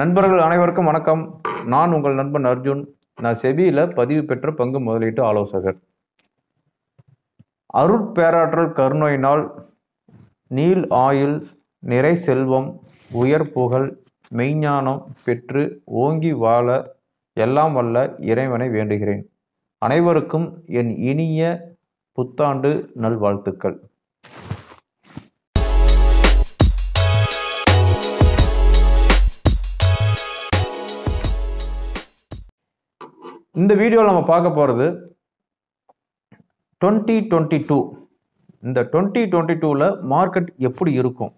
நண்பர்கள் அனைவருக்கும் வணக்கம் நான் உங்கள் நண்பன் அர்ஜுன் நான் செபியில் பதிவு பெற்ற பங்கு முதலீட்டு ஆலோசகர் அருட்பேராற்றல் கருணையினால் நீல் ஆயுள் நிறை செல்வம் உயர் புகழ் மெய்ஞானம் பெற்று ஓங்கி வாழ எல்லாம் வல்ல இறைவனை வேண்டுகிறேன் அனைவருக்கும் என் இனிய புத்தாண்டு நல்வாழ்த்துக்கள் இந்த வீடியோவில் நம்ம பார்க்க போகிறது டுவெண்ட்டி டுவெண்ட்டி டூ இந்த டுவெண்ட்டி டுவெண்ட்டி டூவில் மார்க்கெட் எப்படி இருக்கும்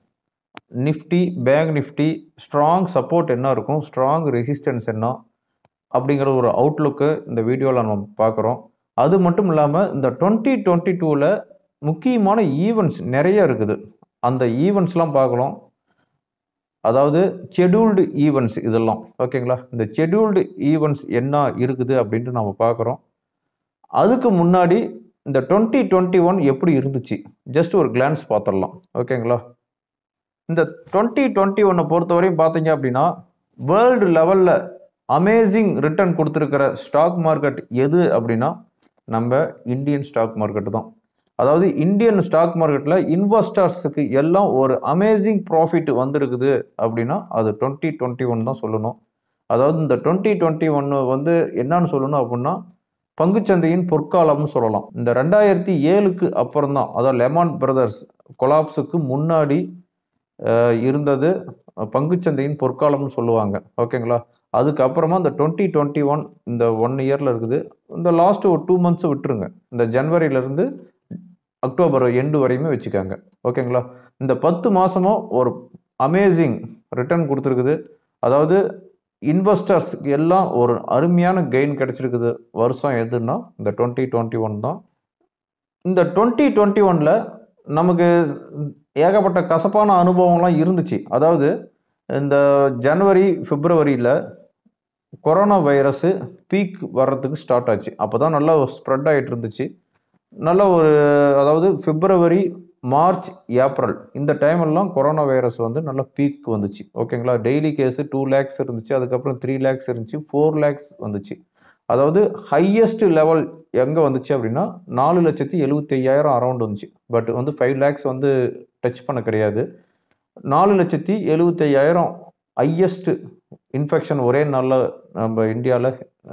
Nifty bank Nifty strong support என்ன இருக்கும் ஸ்ட்ராங் ரெசிஸ்டன்ஸ் என்ன அப்படிங்கிற ஒரு அவுட்லுக்கு இந்த வீடியோவில் நம்ம பார்க்குறோம் அது மட்டும் இல்லாமல் இந்த டுவெண்ட்டி டுவெண்ட்டி டூவில் முக்கியமான ஈவெண்ட்ஸ் நிறைய இருக்குது அந்த ஈவெண்ட்ஸ்லாம் பார்க்கலாம் அதாவது ஷெடியூல்டு ஈவெண்ட்ஸ் இதெல்லாம் ஓகேங்களா இந்த ஷெடியூல்டு ஈவெண்ட்ஸ் என்ன இருக்குது அப்படின்ட்டு நம்ம பார்க்குறோம் அதுக்கு முன்னாடி இந்த டுவெண்ட்டி டுவெண்ட்டி ஒன் எப்படி இருந்துச்சு ஜஸ்ட் ஒரு கிளான்ஸ் பார்த்துடலாம் ஓகேங்களா இந்த டுவெண்ட்டி டுவெண்ட்டி ஒன்னை பொறுத்தவரையும் பார்த்தீங்க அப்படின்னா வேர்ல்டு லெவலில் அமேசிங் ரிட்டர்ன் கொடுத்துருக்கிற ஸ்டாக் மார்க்கெட் எது அப்படின்னா நம்ம இந்தியன் ஸ்டாக் மார்க்கெட்டு தான் அதாவது இந்தியன் ஸ்டாக் மார்க்கெட்டில் இன்வெஸ்டர்ஸுக்கு எல்லாம் ஒரு அமேசிங் ப்ராஃபிட் வந்திருக்குது அப்படின்னா அது டுவெண்ட்டி டுவெண்ட்டி ஒன் தான் சொல்லணும் அதாவது இந்த டுவெண்ட்டி டுவெண்ட்டி ஒன்று வந்து என்னன்னு சொல்லணும் அப்படின்னா பங்குச்சந்தையின் பொற்காலம்னு சொல்லலாம் இந்த ரெண்டாயிரத்தி ஏழுக்கு அப்புறம் தான் அதாவது லெமான் பிரதர்ஸ் கொலாப்ஸுக்கு முன்னாடி இருந்தது பங்குச்சந்தையின் பொற்காலம்னு சொல்லுவாங்க ஓகேங்களா அதுக்கப்புறமா இந்த டுவெண்ட்டி டுவெண்ட்டி ஒன் இந்த ஒன் இயரில் இருக்குது இந்த லாஸ்ட்டு ஒரு டூ மந்த்ஸ் விட்டுருங்க இந்த ஜனவரியிலேருந்து அக்டோபர் எண்டு வரையுமே வச்சுக்காங்க ஓகேங்களா இந்த பத்து மாதமும் ஒரு அமேசிங் ரிட்டர்ன் கொடுத்துருக்குது அதாவது இன்வெஸ்டர்ஸ் எல்லாம் ஒரு அருமையான கெயின் கிடச்சிருக்குது வருஷம் எதுன்னா இந்த டுவெண்ட்டி டுவெண்ட்டி ஒன் தான் இந்த டுவெண்ட்டி டுவெண்ட்டி ஒனில் நமக்கு ஏகப்பட்ட கசப்பான அனுபவம்லாம் இருந்துச்சு அதாவது இந்த ஜனவரி பிப்ரவரியில் கொரோனா வைரஸு பீக் வர்றதுக்கு ஸ்டார்ட் ஆச்சு அப்போ தான் நல்லா ஸ்ப்ரெட் ஆகிட்டு இருந்துச்சு நல்ல ஒரு அதாவது பிப்ரவரி மார்ச் ஏப்ரல் இந்த டைமெல்லாம் கொரோனா வைரஸ் வந்து நல்ல பீக் வந்துச்சு ஓகேங்களா டெய்லி கேஸு டூ லேக்ஸ் இருந்துச்சு அதுக்கப்புறம் த்ரீ லேக்ஸ் இருந்துச்சு ஃபோர் லேக்ஸ் வந்துச்சு அதாவது ஹையஸ்ட் லெவல் எங்கே வந்துச்சு அப்படின்னா நாலு லட்சத்தி எழுபத்தி ஐயாயிரம் அரௌண்ட் வந்துச்சு பட் வந்து ஃபைவ் லேக்ஸ் வந்து டச் பண்ண கிடையாது நாலு லட்சத்தி எழுபத்தையாயிரம் ஹையஸ்ட் இன்ஃபெக்ஷன் ஒரே நாளில் நம்ம இந்தியாவில்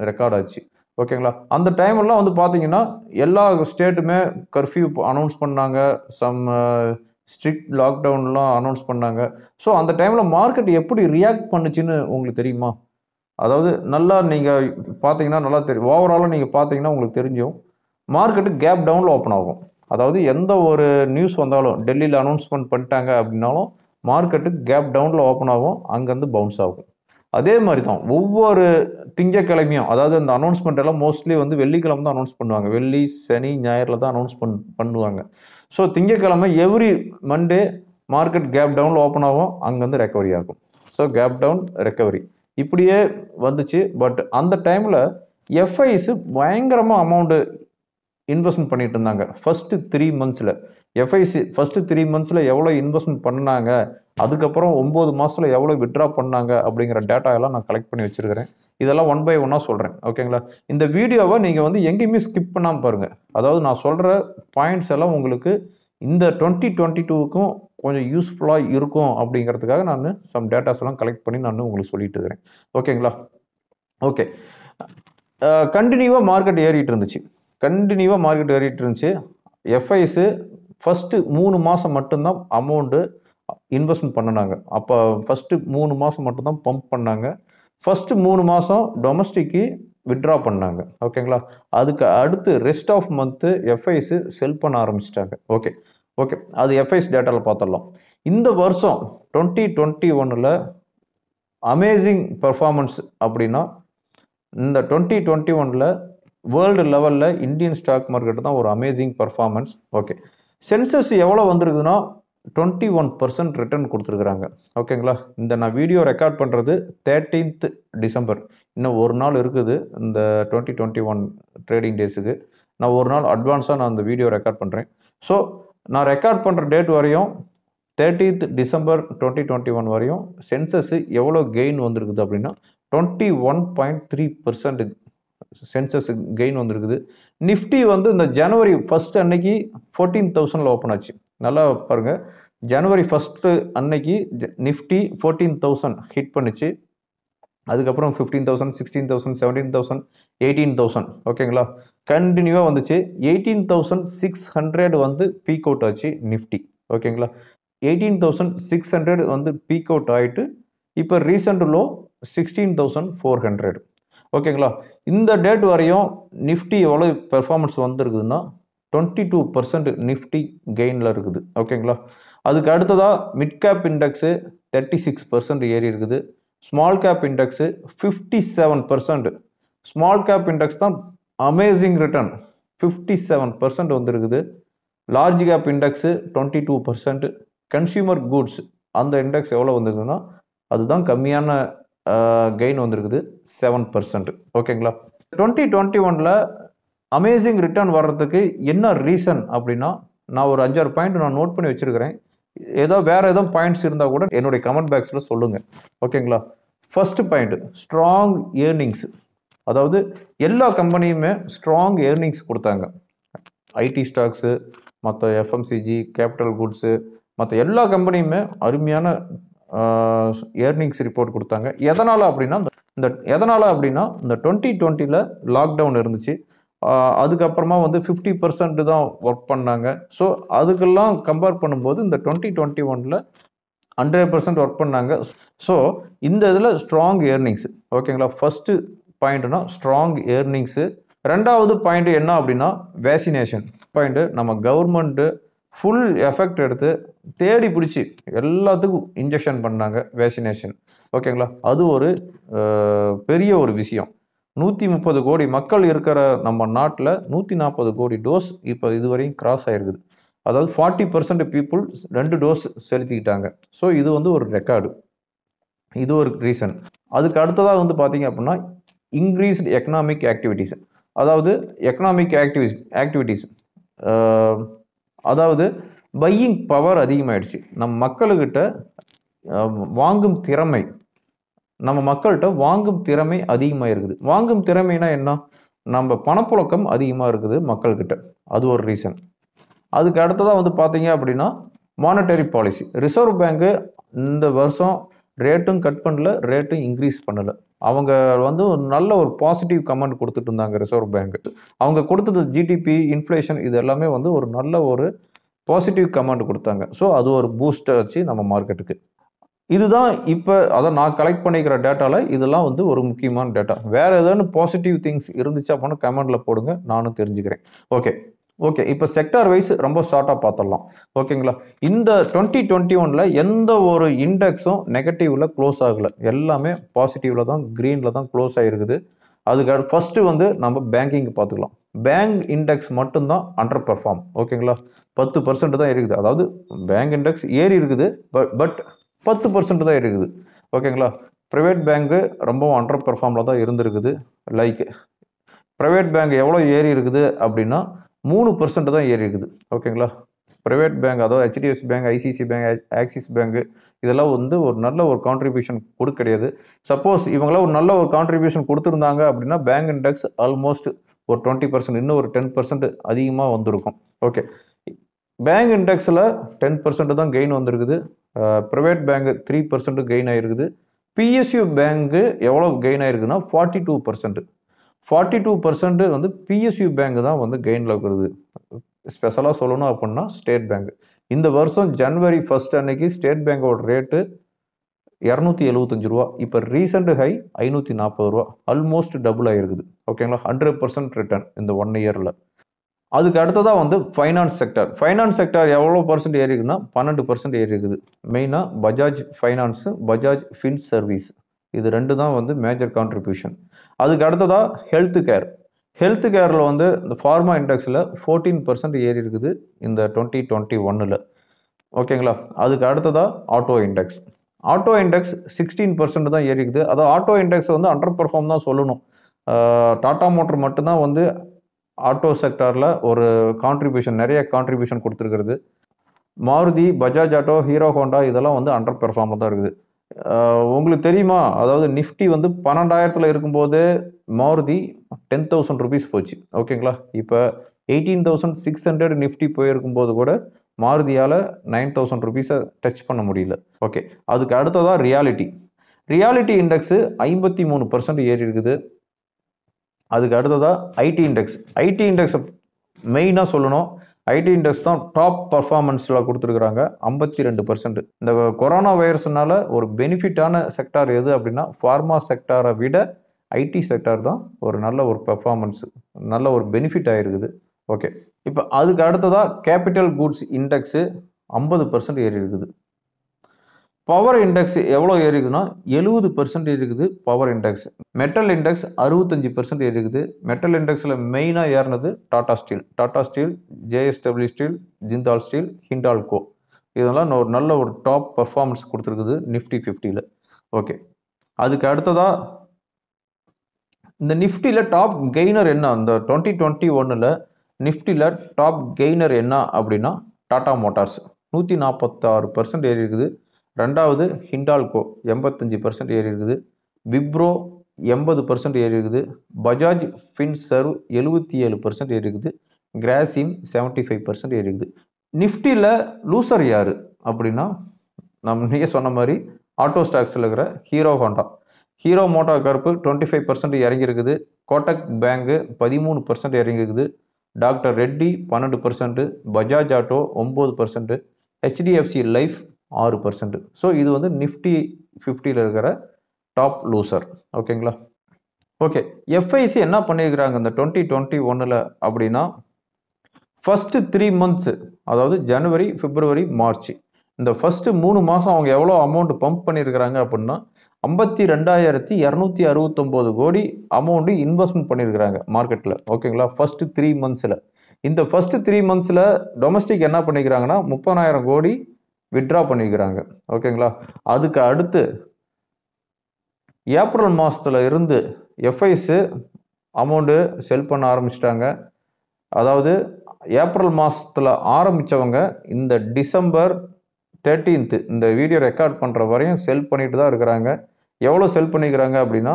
ரெக்கார்ட் ஆச்சு ஓகேங்களா அந்த டைம்லாம் வந்து பார்த்தீங்கன்னா எல்லா ஸ்டேட்டுமே கர்ஃப்யூ அனௌன்ஸ் பண்ணாங்க சம் ஸ்ட்ரிக்ட் லாக்டவுன்லாம் அனௌன்ஸ் பண்ணாங்க ஸோ அந்த டைமில் மார்க்கெட் எப்படி ரியாக்ட் பண்ணுச்சுன்னு உங்களுக்கு தெரியுமா அதாவது நல்லா நீங்கள் பார்த்தீங்கன்னா நல்லா தெரியும் ஓவராலாக நீங்கள் பார்த்தீங்கன்னா உங்களுக்கு தெரிஞ்சும் மார்க்கெட்டு கேப் டவுனில் ஓப்பன் ஆகும் அதாவது எந்த ஒரு நியூஸ் வந்தாலும் டெல்லியில் அனௌன்ஸ்மெண்ட் பண்ணிட்டாங்க அப்படின்னாலும் மார்க்கெட்டு கேப் டவுனில் ஓப்பன் ஆகும் அங்கேருந்து பவுன்ஸ் ஆகும் அதே மாதிரி தான் ஒவ்வொரு திங்கக்கிழமையும் அதாவது அந்த அனௌன்ஸ்மெண்ட் எல்லாம் மோஸ்ட்லி வந்து வெள்ளிக்கிழமை தான் அனௌன்ஸ் பண்ணுவாங்க வெள்ளி சனி ஞாயிறில் தான் அனௌன்ஸ் பண் பண்ணுவாங்க ஸோ திங்கக்கிழமை எவ்ரி மண்டே மார்க்கெட் கேப் டவுனில் ஓப்பன் ஆகும் வந்து ரெக்கவரி ஆகும் ஸோ கேப் டவுன் ரெக்கவரி இப்படியே வந்துச்சு பட் அந்த டைமில் எஃப்ஐஸு பயங்கரமாக அமௌண்ட்டு இன்வெஸ்ட்மெண்ட் பண்ணிட்டு இருந்தாங்க ஃபஸ்ட்டு த்ரீ மந்த்ஸில் எஃப்ஐசி ஃபஸ்ட்டு த்ரீ மந்த்ஸில் எவ்வளோ இன்வெஸ்ட்மெண்ட் பண்ணாங்க அதுக்கப்புறம் ஒம்பது மாதத்தில் எவ்வளோ விட்ரா பண்ணாங்க அப்படிங்கிற டேட்டா எல்லாம் நான் கலெக்ட் பண்ணி வச்சுருக்கிறேன் இதெல்லாம் ஒன் பை ஒன்னாக சொல்கிறேன் ஓகேங்களா இந்த வீடியோவை நீங்கள் வந்து எங்கேயுமே ஸ்கிப் பண்ணாமல் பாருங்கள் அதாவது நான் சொல்கிற பாயிண்ட்ஸ் எல்லாம் உங்களுக்கு இந்த டுவெண்ட்டி டுவெண்ட்டி டூவுக்கும் கொஞ்சம் யூஸ்ஃபுல்லாக இருக்கும் அப்படிங்கிறதுக்காக நான் சம் டேட்டாஸ் எல்லாம் கலெக்ட் பண்ணி நான் உங்களுக்கு சொல்லிட்டு இருக்கிறேன் ஓகேங்களா ஓகே கண்டினியூவாக மார்க்கெட் ஏறிட்டு இருந்துச்சு கண்டினியூவாக மார்க்கெட் ஏறிட்டு இருந்துச்சு எஃப்ஐஸு ஃபஸ்ட்டு மூணு மாதம் மட்டும்தான் அமௌண்ட்டு இன்வெஸ்ட்மெண்ட் பண்ணினாங்க அப்போ ஃபஸ்ட்டு மூணு மாதம் மட்டும்தான் பம்ப் பண்ணாங்க ஃபஸ்ட்டு மூணு மாதம் டொமஸ்டிக்கு விட்ரா பண்ணாங்க ஓகேங்களா அதுக்கு அடுத்து rest of month FIs sell பண்ண ஆரம்பிச்சிட்டாங்க ஓகே ஓகே அது எஃப்ஐஸ் டேட்டாவில் பார்த்துடலாம் இந்த வருஷம் டுவெண்ட்டி டுவெண்ட்டி ஒனில் அமேசிங் பெர்ஃபார்மன்ஸ் அப்படின்னா இந்த டுவெண்ட்டி டுவெண்ட்டி ஒனில் வேர்ல்டு லெவலில் இந்தியன் ஸ்டாக் மார்க்கெட் தான் ஒரு அமேசிங் பர்ஃபார்மன்ஸ் ஓகே சென்சஸ் எவ்வளோ வந்திருக்குதுன்னா டுவெண்ட்டி ஒன் பர்சன்ட் ரிட்டர்ன் கொடுத்துருக்குறாங்க ஓகேங்களா இந்த நான் வீடியோ ரெக்கார்ட் பண்ணுறது தேர்ட்டீன்த் டிசம்பர் இன்னும் ஒரு நாள் இருக்குது இந்த டுவெண்ட்டி டுவெண்ட்டி ஒன் ட்ரேடிங் டேஸுக்கு நான் ஒரு நாள் அட்வான்ஸாக நான் அந்த வீடியோ ரெக்கார்ட் பண்ணுறேன் ஸோ நான் ரெக்கார்ட் பண்ணுற டேட் வரையும் thirteenth December twenty twenty one வரையும் சென்சஸ் எவ்வளோ கெயின் வந்திருக்குது அப்படின்னா twenty one point three percent Sensex gain வந்திருக்குது நிஃப்டி வந்து இந்த ஜனவரி ஃபஸ்ட்டு அன்னைக்கு ஃபோர்டீன் தௌசண்டில் ஓப்பன் ஆச்சு நல்லா பாருங்கள் ஜனவரி ஃபஸ்ட்டு அன்னைக்கு நிஃப்டி ஃபோர்டீன் தௌசண்ட் ஹிட் பண்ணிச்சு அதுக்கப்புறம் fifteen thousand sixteen thousand seventeen thousand eighteen thousand ஓகேங்களா கண்டினியூவாக வந்துச்சு எயிட்டீன் தௌசண்ட் சிக்ஸ் ஹண்ட்ரட் வந்து பீக் அவுட் ஆச்சு நிஃப்டி ஓகேங்களா எயிட்டீன் தௌசண்ட் சிக்ஸ் ஹண்ட்ரட் வந்து பீக் அவுட் ஆகிட்டு இப்போ recent low sixteen thousand four hundred ஓகேங்களா இந்த டேட் வரையும் நிஃப்டி எவ்வளோ பெர்ஃபார்மன்ஸ் வந்துருக்குதுன்னா டுவெண்ட்டி டூ பர்சன்ட் நிஃப்டி கெயினில் இருக்குது ஓகேங்களா அதுக்கு அடுத்ததாக mid cap index thirty six percent ஏறி இருக்குது small cap index fifty seven percent small cap index தான் amazing return fifty seven percent வந்துருக்குது large cap index twenty two percent consumer goods அந்த இண்டெக்ஸ் எவ்வளோ வந்திருக்குன்னா அதுதான் கம்மியான கெயின் வந்திருக்குது செவன் பர்சன்ட் ஓகேங்களா டுவெண்ட்டி டுவெண்ட்டி ஒனில் அமேசிங் ரிட்டர்ன் வர்றதுக்கு என்ன ரீசன் அப்படின்னா நான் ஒரு அஞ்சாறு பாயிண்ட் நான் நோட் பண்ணி வச்சுருக்கிறேன் ஏதோ வேறு ஏதோ பாயிண்ட்ஸ் இருந்தால் கூட என்னுடைய கமெண்ட் பாக்ஸில் சொல்லுங்கள் ஓகேங்களா ஃபஸ்ட்டு பாயிண்ட் ஸ்ட்ராங் ஏர்னிங்ஸ் அதாவது எல்லா கம்பெனியுமே ஸ்ட்ராங் ஏர்னிங்ஸ் கொடுத்தாங்க ஐடி ஸ்டாக்ஸு மற்ற எஃப்எம்சிஜி கேபிட்டல் குட்ஸு மற்ற எல்லா கம்பெனியுமே அருமையான ஏர்னிங்ஸ் ரிப்போர்ட் கொடுத்தாங்க எதனால் அப்படின்னா இந்த எதனால் அப்படின்னா இந்த டுவெண்ட்டி டுவெண்ட்டியில் லாக்டவுன் இருந்துச்சு அதுக்கப்புறமா வந்து ஃபிஃப்டி பர்சன்ட் தான் ஒர்க் பண்ணாங்க ஸோ அதுக்கெல்லாம் கம்பேர் பண்ணும்போது இந்த டுவெண்ட்டி டுவெண்ட்டி ஒனில் ஹண்ட்ரட் பர்சன்ட் ஒர்க் பண்ணாங்க ஸோ இந்த இதில் ஸ்ட்ராங் ஏர்னிங்ஸ் ஓகேங்களா ஃபஸ்ட்டு பாயிண்ட்னா ஸ்ட்ராங் ஏர்னிங்ஸு ரெண்டாவது பாயிண்ட் என்ன அப்படின்னா வேக்சினேஷன் பாயிண்ட்டு நம்ம கவர்மெண்ட்டு ஃபுல் எஃபெக்ட் எடுத்து தேடி பிடிச்சி எல்லாத்துக்கும் இன்ஜெக்ஷன் பண்ணாங்க வேக்சினேஷன் ஓகேங்களா அது ஒரு பெரிய ஒரு விஷயம் நூற்றி முப்பது கோடி மக்கள் இருக்கிற நம்ம நாட்டில் நூற்றி நாற்பது கோடி டோஸ் இப்போ இதுவரையும் கிராஸ் ஆகிருக்குது அதாவது ஃபார்ட்டி பர்சன்ட் பீப்புள் ரெண்டு டோஸ் செலுத்திக்கிட்டாங்க ஸோ இது வந்து ஒரு ரெக்கார்டு இது ஒரு ரீசன் அதுக்கு அடுத்ததாக வந்து பார்த்தீங்க அப்படின்னா இன்க்ரீஸ்டு எக்கனாமிக் ஆக்டிவிட்டீஸ் அதாவது எக்கனாமிக் ஆக்டிவிஸ் ஆக்டிவிட்டீஸ் அதாவது பையிங் பவர் அதிகமாகிடுச்சு நம்ம மக்களுக்கிட்ட வாங்கும் திறமை நம்ம மக்கள்கிட்ட வாங்கும் திறமை அதிகமாக இருக்குது வாங்கும் திறமைனா என்ன நம்ம பணப்புழக்கம் அதிகமாக இருக்குது மக்கள்கிட்ட அது ஒரு ரீசன் அதுக்கு அடுத்ததாக வந்து பார்த்தீங்க அப்படின்னா மானிட்டரி பாலிசி ரிசர்வ் பேங்க்கு இந்த வருஷம் ரேட்டும் கட் பண்ணல ரேட்டும் இன்க்ரீஸ் பண்ணலை அவங்க வந்து நல்ல ஒரு பாசிட்டிவ் கமெண்ட் கொடுத்துட்டு இருந்தாங்க ரிசர்வ் பேங்க் அவங்க கொடுத்தது ஜிடிபி இன்ஃப்ளேஷன் இது எல்லாமே வந்து ஒரு நல்ல ஒரு பாசிட்டிவ் கமெண்ட் கொடுத்தாங்க ஸோ அது ஒரு பூஸ்டர் வச்சு நம்ம மார்க்கெட்டுக்கு இதுதான் இப்போ அதை நான் கலெக்ட் பண்ணிக்கிற டேட்டாவில் இதெல்லாம் வந்து ஒரு முக்கியமான டேட்டா வேறு ஏதாவது பாசிட்டிவ் திங்ஸ் இருந்துச்சு அப்படின்னா கமெண்டில் போடுங்க நானும் தெரிஞ்சுக்கிறேன் ஓகே ஓகே இப்போ செக்டார் வைஸ் ரொம்ப ஷார்ட்டாக பார்த்துடலாம் ஓகேங்களா இந்த டுவெண்ட்டி டுவெண்ட்டி ஒனில் எந்த ஒரு இண்டெக்ஸும் நெகட்டிவில் க்ளோஸ் ஆகலை எல்லாமே பாசிட்டிவில் தான் க்ரீனில் தான் க்ளோஸ் ஆகிருக்குது அதுக்காக ஃபஸ்ட்டு வந்து நம்ம பேங்கிங் பார்த்துக்கலாம் பேங்க் இண்டெக்ஸ் மட்டும்தான் அண்டர் பெர்ஃபார்ம் ஓகேங்களா பத்து பர்சன்ட் தான் இருக்குது அதாவது பேங்க் இண்டெக்ஸ் ஏறி இருக்குது பட் பட் பத்து பர்சன்ட் தான் இருக்குது ஓகேங்களா ப்ரைவேட் பேங்க்கு ரொம்பவும் அண்டர் பெர்ஃபார்மில் தான் இருந்திருக்குது லைக் ப்ரைவேட் பேங்க் எவ்வளோ ஏறி இருக்குது அப்படின்னா மூணு பர்சன்ட் தான் ஏறி இருக்குது ஓகேங்களா ப்ரைவேட் பேங்க் அதாவது HDFC bank ICICI bank Axis bank இதெல்லாம் வந்து ஒரு நல்ல ஒரு கான்ட்ரிபியூஷன் கொடு கிடையாது சப்போஸ் இவங்களாம் ஒரு நல்ல ஒரு கான்ட்ரிபியூஷன் கொடுத்துருந்தாங்க அப்படின்னா பேங்க் இண்டெக்ஸ் ஆல்மோஸ்ட் ஒரு டுவெண்ட்டி பர்சன்ட் இன்னும் ஒரு டென் பர்சன்ட் அதிகமாக வந்திருக்கும் ஓகே பேங்க் இண்டெக்ஸில் டென் பர்சன்ட் தான் கெயின் வந்திருக்குது private bank three percent gain ஆகிருக்குது பிஎஸ்யூ பேங்க்கு எவ்வளோ கெயின் ஆகிருக்குன்னா forty two percent forty two percent வந்து பிஎஸ்யூ பேங்க் தான் வந்து கெயினில் இருக்கிறது ஸ்பெஷலாக சொல்லணும் அப்படின்னா ஸ்டேட் பேங்க் இந்த வருஷம் ஜனவரி ஃபஸ்ட் அன்னைக்கு ஸ்டேட் பேங்கோட ரேட்டு இரநூத்தி எழுபத்தஞ்சு ரூபா இப்போ ரீசெண்ட் ஹை ஐநூற்றி நாற்பது ரூபா அல்மோஸ்ட் டபுள் ஆகிருக்குது ஓகேங்களா ஹண்ட்ரட் பர்சன்ட் ரிட்டர்ன் இந்த ஒன் இயரில் அதுக்கு அடுத்ததாக வந்து ஃபைனான்ஸ் செக்டர் ஃபைனான்ஸ் செக்டர் எவ்வளோ பர்சன்ட் ஏறி இருக்குன்னா பன்னெண்டு பர்சன்ட் ஏறி இருக்குது மெயினாக Bajaj finance Bajaj fin service இது ரெண்டு தான் வந்து மேஜர் கான்ட்ரிபியூஷன் அதுக்கு அடுத்ததாக ஹெல்த் கேர் ஹெல்த் கேரில் வந்து இந்த ஃபார்மா இண்டெக்ஸில் ஃபோர்டீன் பர்சன்ட் ஏறி இருக்குது இந்த டுவெண்ட்டி டுவெண்ட்டி ஒன்னில் ஓகேங்களா அதுக்கு அடுத்ததாக auto index auto index sixteen percent தான் ஏறிக்குது அதாவது ஆட்டோ இண்டெக்ஸ் வந்து அண்டர் பர்ஃபார்ம் தான் சொல்லணும் டாட்டா மோட்டர் மட்டும்தான் வந்து ஆட்டோ செக்டாரில் ஒரு கான்ட்ரிபியூஷன் நிறைய கான்ட்ரிபியூஷன் கொடுத்துருக்குறது மாருதி பஜாஜ் ஆட்டோ ஹீரோ ஹோண்டா இதெல்லாம் வந்து அண்டர் பெர்ஃபார்மாக தான் இருக்குது உங்களுக்கு தெரியுமா அதாவது நிஃப்டி வந்து பன்னெண்டாயிரத்தில் இருக்கும்போது மாருதி டென் தௌசண்ட் ருபீஸ் போச்சு ஓகேங்களா இப்போ eighteen thousand six hundred Nifty போயிருக்கும் போது கூட மாருதியால் நைன் தௌசண்ட் ருபீஸை டச் பண்ண முடியல ஓகே அதுக்கு அடுத்ததாக ரியாலிட்டி ரியாலிட்டி இண்டெக்ஸு ஐம்பத்தி மூணு பர்சன்ட் ஏறி இருக்குது அதுக்கு அடுத்ததாக ஐடி இண்டெக்ஸ் ஐடி இண்டெக்ஸை மெயினாக சொல்லணும் ஐடி இண்டெக்ஸ் தான் டாப் பர்ஃபார்மன்ஸில் கொடுத்துருக்குறாங்க ஐம்பத்தி ரெண்டு பர்சன்ட் இந்த கொரோனா வைரஸ்னால ஒரு பெனிஃபிட்டான செக்டார் எது அப்படின்னா ஃபார்மா செக்டாரை விட ஐடி செக்டார் தான் ஒரு நல்ல ஒரு பெர்ஃபார்மன்ஸ் நல்ல ஒரு பெனிஃபிட் ஆகிருக்குது ஓகே இப்போ அதுக்கு அடுத்ததாக கேபிட்டல் கூட்ஸ் இண்டெக்ஸு ஐம்பது பர்சன்ட் ஏறி இருக்குது பவர் இண்டெக்ஸ் எவ்வளோ ஏறிக்குதுன்னா எழுபது பர்சன்ட் இருக்குது பவர் இண்டெக்ஸ் மெட்டல் இண்டெக்ஸ் அறுபத்தஞ்சி பர்சன்ட் ஏறிக்குது மெட்டல் இண்டெக்ஸில் மெயினாக ஏறினது Tata steel Tata steel JSW steel Jindal steel Hindalco இதெல்லாம் ஒரு நல்ல ஒரு டாப் பர்ஃபார்மன்ஸ் கொடுத்துருக்குது நிஃப்டி ஃபிஃப்டியில் ஓகே அதுக்கு அடுத்ததாக இந்த நிஃப்டியில் டாப் கெய்னர் என்ன இந்த டுவெண்ட்டி டுவெண்ட்டி ஒன்னில் நிஃப்டியில் டாப் கெய்னர் என்ன அப்படின்னா டாடா மோட்டார்ஸ் நூற்றி நாற்பத்தாறு பர்சன்ட் ஏறி இருக்குது ரெண்டாவது ஹிண்டால்கோ எண்பத்தஞ்சு பர்சன்ட் ஏறி இருக்குது விப்ரோ எண்பது பர்சன்ட் ஏறி இருக்குது பஜாஜ் ஃபின்சர் எழுபத்தி ஏழு பர்சன்ட் ஏறி இருக்குது கிராசிம் செவன்ட்டி ஃபைவ் பர்சன்ட் ஏறி இருக்குது நிஃப்டியில் லூசர் யார் அப்படின்னா நம்ம நீங்கள் சொன்ன மாதிரி ஆட்டோ ஸ்டாக்ஸில் இருக்கிற Hero Honda Hero MotoCorp twenty five percent இறங்கியிருக்குது கோட்டக் பேங்கு பதிமூணு பர்சன்ட் இறங்கியிருக்குது டாக்டர் ரெட்டி பன்னெண்டு பர்சன்ட்டு பஜாஜ் ஆட்டோ ஒம்பது பர்சன்ட்டு ஹெச்டிஎஃப்சி லைஃப் ஆறு பர்சன்ட்டு ஸோ இது வந்து நிஃப்டி ஃபிஃப்டியில் இருக்கிற டாப் லூசர் ஓகேங்களா ஓகே எஃப்ஐசி என்ன பண்ணியிருக்கிறாங்க இந்த டுவெண்ட்டி டுவெண்ட்டி ஒன்னில் அப்படின்னா ஃபஸ்ட்டு த்ரீ மந்த்ஸு அதாவது ஜனவரி பிப்ரவரி மார்ச் இந்த ஃபஸ்ட்டு மூணு மாதம் அவங்க எவ்வளோ அமௌண்ட் பம்ப் பண்ணியிருக்கிறாங்க அப்படின்னா ஐம்பத்தி ரெண்டாயிரத்தி இரநூத்தி அறுபத்தொம்போது கோடி அமௌண்ட்டு இன்வெஸ்ட்மெண்ட் பண்ணியிருக்கிறாங்க மார்க்கெட்டில் ஓகேங்களா ஃபஸ்ட்டு த்ரீ மந்த்ஸில் இந்த ஃபஸ்ட்டு த்ரீ மந்த்ஸில் டொமஸ்டிக் என்ன பண்ணிக்கிறாங்கன்னா முப்பதாயிரம் கோடி வித்ட்ரா பண்ணிக்கிறாங்க ஓகேங்களா அதுக்கு அடுத்து ஏப்ரல் மாதத்தில் இருந்து எஃப்ஐஸு அமௌண்ட்டு செல் பண்ண ஆரம்பிச்சிட்டாங்க அதாவது ஏப்ரல் மாதத்தில் ஆரம்பித்தவங்க இந்த டிசம்பர் தேர்ட்டீன்த்து இந்த வீடியோ ரெக்கார்ட் பண்ணுற வரையும் செல் பண்ணிட்டு தான் இருக்கிறாங்க எவ்வளோ செல் பண்ணிக்கிறாங்க அப்படின்னா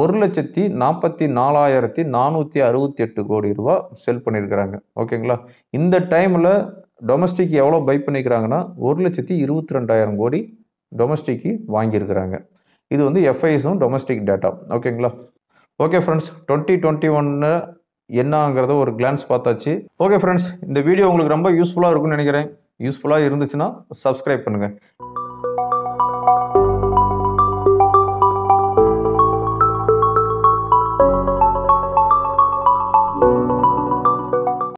ஒரு லட்சத்தி நாற்பத்தி நாலாயிரத்தி நானூற்றி அறுபத்தி எட்டு கோடி ரூபா செல் பண்ணியிருக்கிறாங்க ஓகேங்களா இந்த டைமில் டொமஸ்டிக் எவ்வளோ பை பண்ணிக்கிறாங்கன்னா ஒரு லட்சத்தி இருபத்தி ரெண்டாயிரம் கோடி டொமஸ்டிக்கு வாங்கியிருக்கிறாங்க இது வந்து எஃப்ஐஸும் டொமஸ்டிக் டேட்டா ஓகேங்களா ஓகே ஃப்ரெண்ட்ஸ் டுவெண்ட்டி டுவெண்ட்டி ஒன்னு என்னங்கிறத ஒரு கிளான்ஸ் பார்த்தாச்சு ஓகே ஃப்ரெண்ட்ஸ் இந்த வீடியோ உங்களுக்கு ரொம்ப யூஸ்ஃபுல்லாக இருக்கும்னு நினைக்கிறேன் யூஸ்ஃபுல்லாக இருந்துச்சுன்னா சப்ஸ்கிரைப் பண்ணுங்கள்